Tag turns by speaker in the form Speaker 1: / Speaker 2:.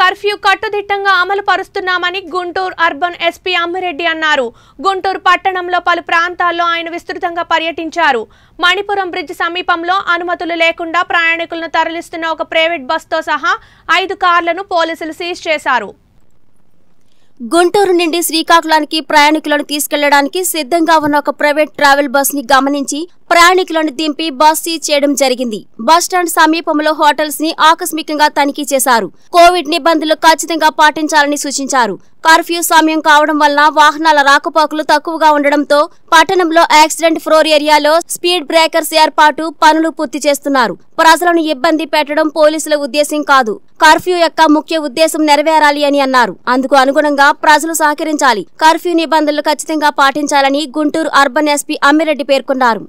Speaker 1: curfew కట్టుదిట్టంగా అమలు పరుస్తున్నామని గుంటూరు అర్బన్ ఎస్పీ అమ్మిరెడ్డి అన్నారు గుంటూరు పట్టణంలో పలు ప్రాంతాల్లో ఆయన విస్తృతంగా పర్యటించారు మణిపురం బ్రిడ్జ్ సమీపంలో అనుమతులు లేకుండా ప్రయాణికులను తరలిస్తున్న ఒక ప్రైవేట్ బస్తో సహా ఐదు కార్లను పోలీసులు సీజ్ చేశారు గుంటూరు నుండి శ్రీకాకుళానికి
Speaker 2: ప్రయాణికులను తీసుకెళ్లడానికి సిద్ధంగా ఉన్న ఒక ప్రైవేట్ ట్రావెల్ బస్ ని గమనించి ప్రయాణికులను దింపి బస్ సీజ్ చేయడం జరిగింది బస్టాండ్ సమీపంలో హోటల్స్ ని ఆకస్మికంగా తనిఖీ చేశారు కోవిడ్ నిబంధనలు ఖచ్చితంగా పాటించాలని సూచించారు కర్ఫ్యూ సమయం కావడం వల్ల వాహనాల రాకపోకలు తక్కువగా ఉండడంతో పట్టణంలో యాక్సిడెంట్ ఫ్లోర్ ఏరియాలో స్పీడ్ బ్రేకర్స్ ఏర్పాటు పనులు పూర్తి చేస్తున్నారు ప్రజలను ఇబ్బంది పెట్టడం పోలీసుల ఉద్దేశం కాదు కర్ఫ్యూ యొక్క ముఖ్య ఉద్దేశం నెరవేరాలి అని అన్నారు అందుకు అనుగుణంగా ప్రజలు సహకరించాలి కర్ఫ్యూ నిబంధనలు ఖచ్చితంగా పాటించాలని గుంటూరు అర్బన్ ఎస్పీ అమ్మిరెడ్డి పేర్కొన్నారు